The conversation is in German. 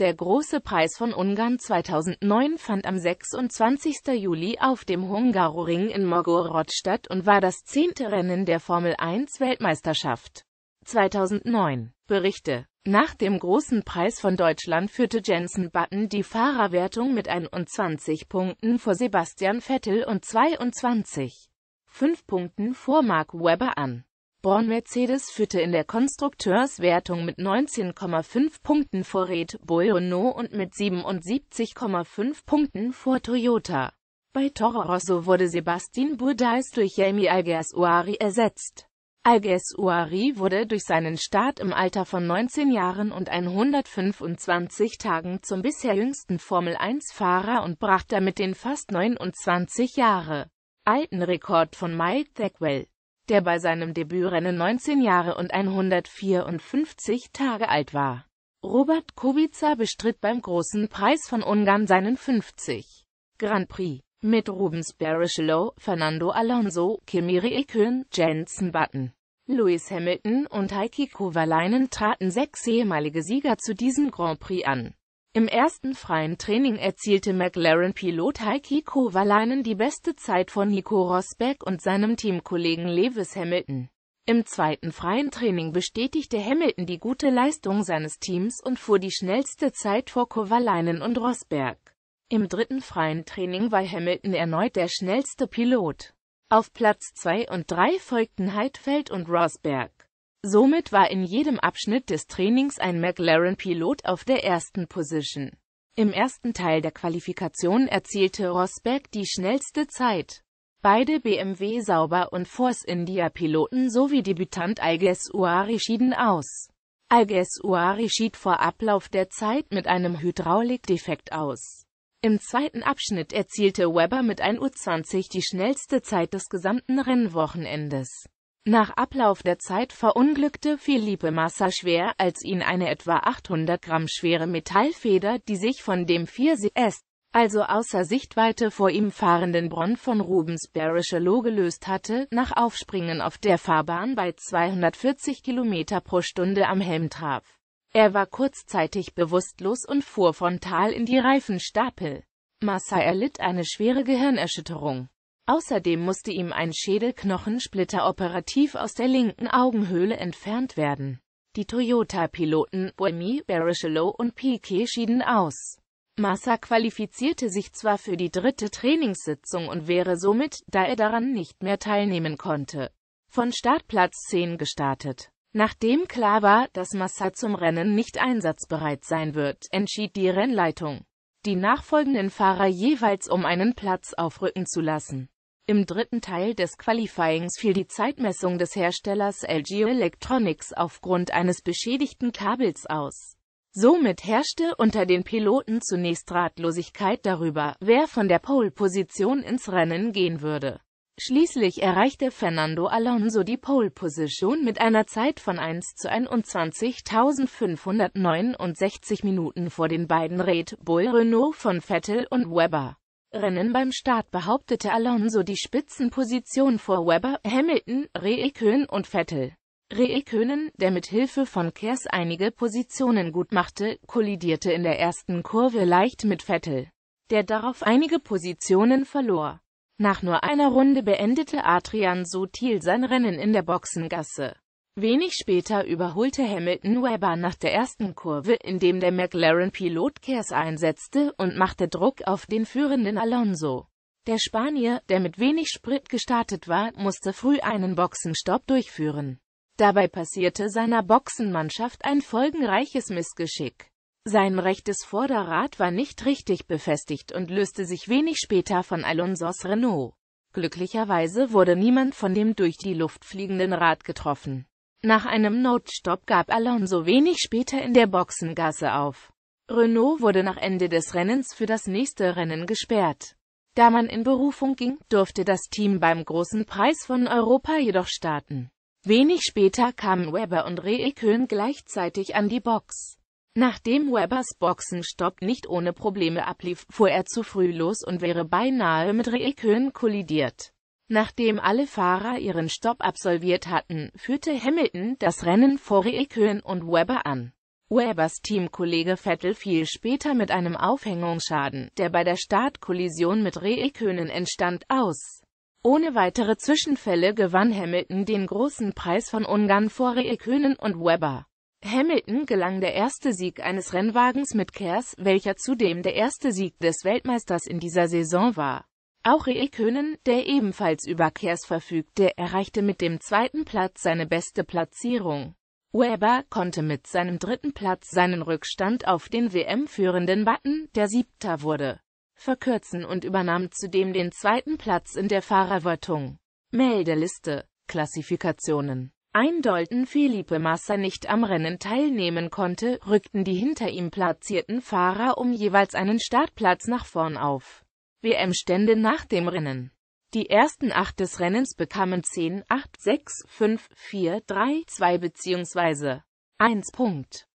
Der Große Preis von Ungarn 2009 fand am 26. Juli auf dem Hungaroring in Mogorod statt und war das zehnte Rennen der Formel-1-Weltmeisterschaft. 2009. Berichte Nach dem Großen Preis von Deutschland führte Jensen Button die Fahrerwertung mit 21 Punkten vor Sebastian Vettel und 22,5 Punkten vor Mark Webber an. Braun mercedes führte in der Konstrukteurswertung mit 19,5 Punkten vor Red Bull Renault und mit 77,5 Punkten vor Toyota. Bei Toro Rosso wurde Sebastian Bourdais durch Jamie Alguersuari ersetzt. Alguersuari wurde durch seinen Start im Alter von 19 Jahren und 125 Tagen zum bisher jüngsten Formel-1-Fahrer und brach damit den fast 29 Jahre alten Rekord von Mike Thackwell der bei seinem Debütrennen 19 Jahre und 154 Tage alt war. Robert Kubica bestritt beim Großen Preis von Ungarn seinen 50. Grand Prix mit Rubens Barrichello, Fernando Alonso, Kimi Räikkönen, Jensen Button, Lewis Hamilton und Heikki Kovalainen traten sechs ehemalige Sieger zu diesem Grand Prix an. Im ersten freien Training erzielte McLaren-Pilot Heikki Kovalainen die beste Zeit von Nico Rosberg und seinem Teamkollegen Lewis Hamilton. Im zweiten freien Training bestätigte Hamilton die gute Leistung seines Teams und fuhr die schnellste Zeit vor Kovalainen und Rosberg. Im dritten freien Training war Hamilton erneut der schnellste Pilot. Auf Platz 2 und 3 folgten Heidfeld und Rosberg. Somit war in jedem Abschnitt des Trainings ein McLaren-Pilot auf der ersten Position. Im ersten Teil der Qualifikation erzielte Rosberg die schnellste Zeit. Beide BMW Sauber und Force India Piloten sowie Debütant Alges Uari schieden aus. Alges Uari schied vor Ablauf der Zeit mit einem Hydraulikdefekt aus. Im zweiten Abschnitt erzielte Webber mit 1.20 Uhr die schnellste Zeit des gesamten Rennwochenendes. Nach Ablauf der Zeit verunglückte Philippe Massa schwer, als ihn eine etwa 800 Gramm schwere Metallfeder, die sich von dem 4S, also außer Sichtweite vor ihm fahrenden Bronn von Rubens Barrichello gelöst hatte, nach Aufspringen auf der Fahrbahn bei 240 km pro Stunde am Helm traf. Er war kurzzeitig bewusstlos und fuhr frontal in die Reifenstapel. Massa erlitt eine schwere Gehirnerschütterung. Außerdem musste ihm ein Schädelknochensplitter operativ aus der linken Augenhöhle entfernt werden. Die Toyota-Piloten Buemi, Barrichello und Piquet schieden aus. Massa qualifizierte sich zwar für die dritte Trainingssitzung und wäre somit, da er daran nicht mehr teilnehmen konnte, von Startplatz 10 gestartet. Nachdem klar war, dass Massa zum Rennen nicht einsatzbereit sein wird, entschied die Rennleitung, die nachfolgenden Fahrer jeweils um einen Platz aufrücken zu lassen. Im dritten Teil des Qualifyings fiel die Zeitmessung des Herstellers LG Electronics aufgrund eines beschädigten Kabels aus. Somit herrschte unter den Piloten zunächst Ratlosigkeit darüber, wer von der Pole-Position ins Rennen gehen würde. Schließlich erreichte Fernando Alonso die Pole-Position mit einer Zeit von 1 zu 21.569 Minuten vor den beiden Red Bull Renault von Vettel und Webber. Rennen beim Start behauptete Alonso die Spitzenposition vor Webber, Hamilton, Raikön und Vettel. Raikkonen, der mit Hilfe von Kers einige Positionen gut machte, kollidierte in der ersten Kurve leicht mit Vettel, der darauf einige Positionen verlor. Nach nur einer Runde beendete Adrian Sutil sein Rennen in der Boxengasse. Wenig später überholte Hamilton Webber nach der ersten Kurve, indem der McLaren-Pilot Kers einsetzte, und machte Druck auf den führenden Alonso. Der Spanier, der mit wenig Sprit gestartet war, musste früh einen Boxenstopp durchführen. Dabei passierte seiner Boxenmannschaft ein folgenreiches Missgeschick. Sein rechtes Vorderrad war nicht richtig befestigt und löste sich wenig später von Alonsos Renault. Glücklicherweise wurde niemand von dem durch die Luft fliegenden Rad getroffen. Nach einem Notstopp gab Alonso wenig später in der Boxengasse auf. Renault wurde nach Ende des Rennens für das nächste Rennen gesperrt. Da man in Berufung ging, durfte das Team beim Großen Preis von Europa jedoch starten. Wenig später kamen Webber und Reekön gleichzeitig an die Box. Nachdem Webers Boxenstopp nicht ohne Probleme ablief, fuhr er zu früh los und wäre beinahe mit Reekön kollidiert. Nachdem alle Fahrer ihren Stopp absolviert hatten, führte Hamilton das Rennen vor Raikön und Weber an. Webers Teamkollege Vettel fiel später mit einem Aufhängungsschaden, der bei der Startkollision mit Reekönen entstand, aus. Ohne weitere Zwischenfälle gewann Hamilton den großen Preis von Ungarn vor Reekönen und Weber. Hamilton gelang der erste Sieg eines Rennwagens mit Kers, welcher zudem der erste Sieg des Weltmeisters in dieser Saison war. Auch Könen, der ebenfalls über Kers verfügte, erreichte mit dem zweiten Platz seine beste Platzierung. Weber konnte mit seinem dritten Platz seinen Rückstand auf den WM-führenden Button, der siebter wurde, verkürzen und übernahm zudem den zweiten Platz in der Fahrerwertung. Meldeliste Klassifikationen Eindeuten Dalton Felipe Massa nicht am Rennen teilnehmen konnte, rückten die hinter ihm platzierten Fahrer um jeweils einen Startplatz nach vorn auf. WM-Stände nach dem Rennen. Die ersten acht des Rennens bekamen 10, 8, 6, 5, 4, 3, 2 bzw. 1 Punkt.